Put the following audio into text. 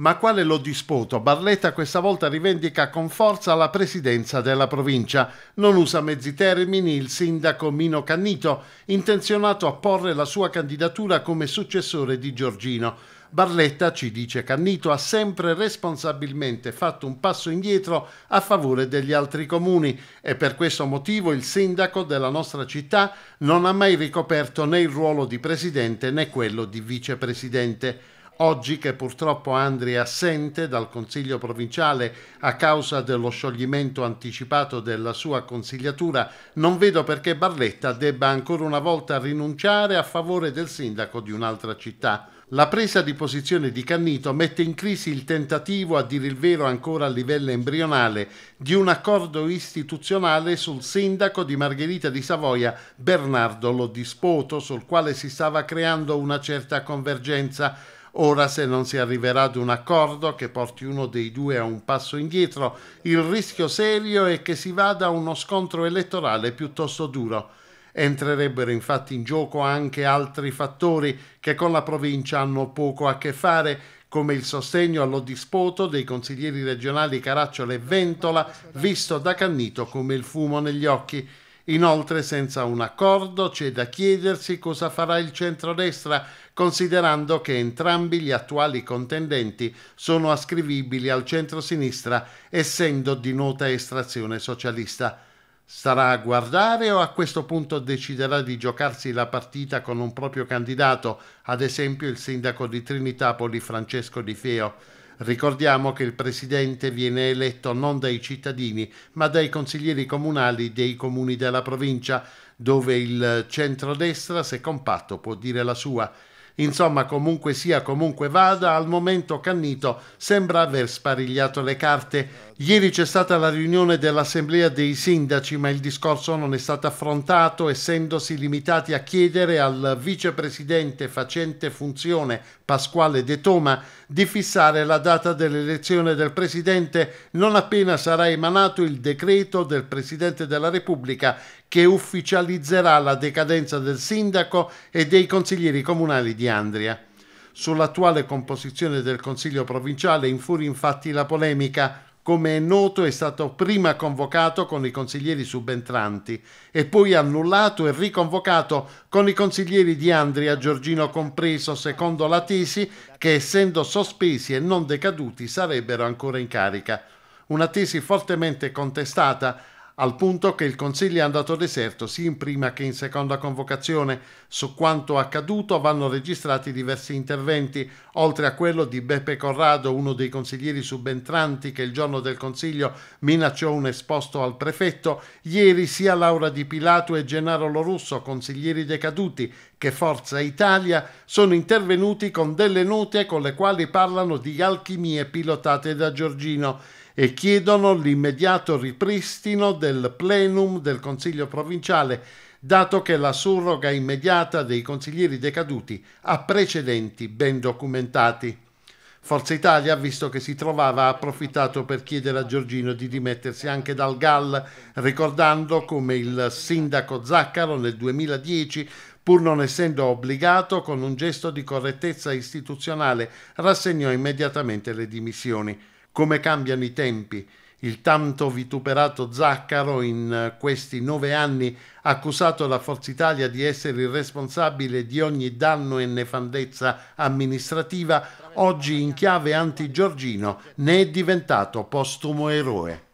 ma quale lo disputo, Barletta questa volta rivendica con forza la presidenza della provincia. Non usa mezzi termini il sindaco Mino Cannito, intenzionato a porre la sua candidatura come successore di Giorgino. Barletta, ci dice Cannito, ha sempre responsabilmente fatto un passo indietro a favore degli altri comuni e per questo motivo il sindaco della nostra città non ha mai ricoperto né il ruolo di presidente né quello di vicepresidente. Oggi che purtroppo Andri è assente dal Consiglio provinciale a causa dello scioglimento anticipato della sua consigliatura, non vedo perché Barletta debba ancora una volta rinunciare a favore del sindaco di un'altra città. La presa di posizione di Cannito mette in crisi il tentativo, a dire il vero ancora a livello embrionale, di un accordo istituzionale sul sindaco di Margherita di Savoia, Bernardo Lodispoto, sul quale si stava creando una certa convergenza Ora, se non si arriverà ad un accordo che porti uno dei due a un passo indietro, il rischio serio è che si vada a uno scontro elettorale piuttosto duro. Entrerebbero infatti in gioco anche altri fattori che con la provincia hanno poco a che fare, come il sostegno allo dispoto dei consiglieri regionali Caracciolo e Ventola, visto da Cannito come il fumo negli occhi. Inoltre, senza un accordo, c'è da chiedersi cosa farà il centrodestra, considerando che entrambi gli attuali contendenti sono ascrivibili al centrosinistra, essendo di nota estrazione socialista. Starà a guardare o a questo punto deciderà di giocarsi la partita con un proprio candidato, ad esempio il sindaco di Trinitapoli Francesco Di Feo? Ricordiamo che il presidente viene eletto non dai cittadini, ma dai consiglieri comunali dei comuni della provincia, dove il centrodestra, se compatto, può dire la sua. Insomma, comunque sia, comunque vada, al momento Cannito sembra aver sparigliato le carte. Ieri c'è stata la riunione dell'Assemblea dei Sindaci, ma il discorso non è stato affrontato, essendosi limitati a chiedere al vicepresidente facente funzione Pasquale De Toma di fissare la data dell'elezione del presidente non appena sarà emanato il decreto del Presidente della Repubblica che ufficializzerà la decadenza del sindaco e dei consiglieri comunali di Andria. Sull'attuale composizione del Consiglio provinciale infuri infatti la polemica. Come è noto è stato prima convocato con i consiglieri subentranti e poi annullato e riconvocato con i consiglieri di Andria, Giorgino compreso, secondo la tesi che essendo sospesi e non decaduti sarebbero ancora in carica. Una tesi fortemente contestata al punto che il Consiglio è andato deserto sia in prima che in seconda convocazione. Su quanto accaduto vanno registrati diversi interventi, oltre a quello di Beppe Corrado, uno dei consiglieri subentranti che il giorno del Consiglio minacciò un esposto al prefetto, ieri sia Laura Di Pilato e Gennaro Lorusso, consiglieri decaduti, che Forza Italia, sono intervenuti con delle note con le quali parlano di alchimie pilotate da Giorgino e chiedono l'immediato ripristino del plenum del Consiglio provinciale, dato che la surroga immediata dei consiglieri decaduti ha precedenti ben documentati. Forza Italia, visto che si trovava, ha approfittato per chiedere a Giorgino di dimettersi anche dal GAL, ricordando come il sindaco Zaccaro nel 2010 pur non essendo obbligato, con un gesto di correttezza istituzionale rassegnò immediatamente le dimissioni. Come cambiano i tempi. Il tanto vituperato Zaccaro in eh, questi nove anni ha accusato la Forza Italia di essere il responsabile di ogni danno e nefandezza amministrativa, oggi in chiave anti-Giorgino ne è diventato postumo eroe.